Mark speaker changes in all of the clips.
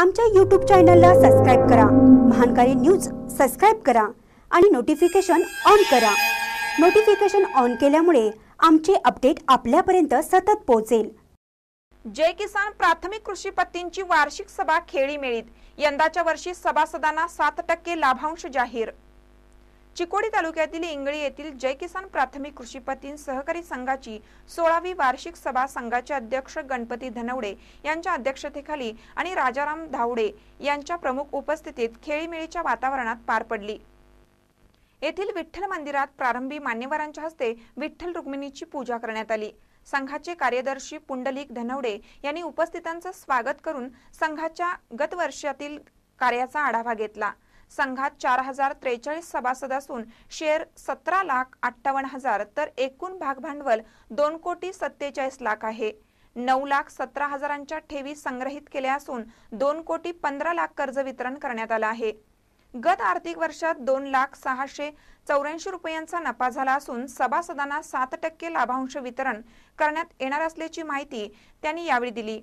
Speaker 1: आमच्या यूट्यूब चॅनलला सबस्क्राईब करा महानकारी न्यूज सबस्क्राईब करा आणि नोटिफिकेशन ऑन करा नोटिफिकेशन ऑन केल्यामुळे आमचे अपडेट आपल्यापर्यंत सतत पोहोचेल
Speaker 2: जय किसान प्राथमिक कृषी पत्तींची वार्षिक सभा खेळीमेळीत यंदाच्या वर्षी सभासदांना सात टक्के लाभांश जाहीर चिकोडी तालुक्यातील इंगळी येथील जय किसान प्राथमिक कृषीपतीन सहकारी संघाची सोळावी वार्षिक सभा संघाचे अध्यक्ष गणपती धनवडे यांच्या अध्यक्षतेखाली आणि राजाराम धावडे यांच्या प्रमुख उपस्थितीत खेळीमेळीच्या वातावरणात पार पडली येथील विठ्ठल मंदिरात प्रारंभी मान्यवरांच्या हस्ते विठ्ठल रुक्मिणीची पूजा करण्यात आली संघाचे कार्यदर्शी पुंडलिक धनवडे यांनी उपस्थितांचं स्वागत करून संघाच्या गतवर्षातील कार्याचा आढावा घेतला संघात चार हजार त्रेचाळीस सभासद असून शेअर सतरा लाख अठ्ठावन्न हजार तर एकूण भागभांडवल दोन कोटी सत्तेचाळीस लाख आहे नऊ लाख सतरा हजारांच्या ठेवी संग्रहित केल्या असून दोन कोटी पंधरा लाख कर्ज वितरण करण्यात आलं आहे गत आर्थिक वर्षात दोन लाख सहाशे चौऱ्याऐंशी रुपयांचा नफा झाला असून सभासदांना सात टक्के लाभांश वितरण करण्यात येणार असल्याची माहिती त्यांनी यावेळी दिली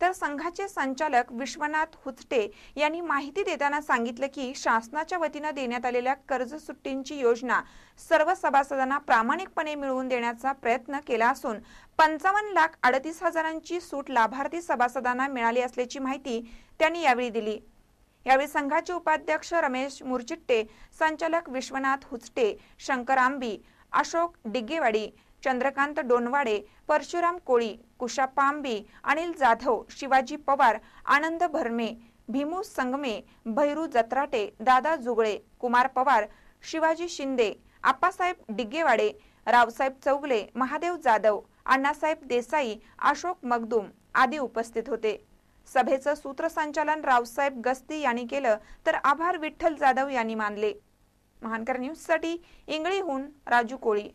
Speaker 2: तर संघाचे संचालक विश्वनाथ हुचटे यांनी माहिती देताना सांगितलं की शासनाच्या वतीनं देण्यात आलेल्या कर्ज सुट्टींची योजना सर्व सभासदांना प्रामाणिकपणे मिळवून देण्याचा प्रयत्न केला असून पंचावन्न लाख अडतीस हजारांची सूट लाभार्थी सभासदांना मिळाली असल्याची माहिती त्यांनी यावेळी दिली यावेळी संघाचे उपाध्यक्ष रमेश मुरचिट्टे संचालक विश्वनाथ हुचटे शंकर आंबी अशोक डिग्गेवाडी चंद्रकांत डोनवाडे परशुराम कोळी कुशा पांबी अनिल जाधव शिवाजी पवार आनंद भरमे भीमू संगमे भैरू जत्राटे दादा जुगळे कुमार पवार शिवाजी शिंदे आप्पासाहेब डिग्गेवाडे रावसाहेब चौगले महादेव जाधव अण्णासाहेब देसाई अशोक मगदूम आदी उपस्थित होते सभेचं सूत्रसंचालन रावसाहेब गस्ती यांनी केलं तर आभार विठ्ठल जाधव यांनी मानले महानकर न्यूजसाठी इंगळीहून राजू कोळी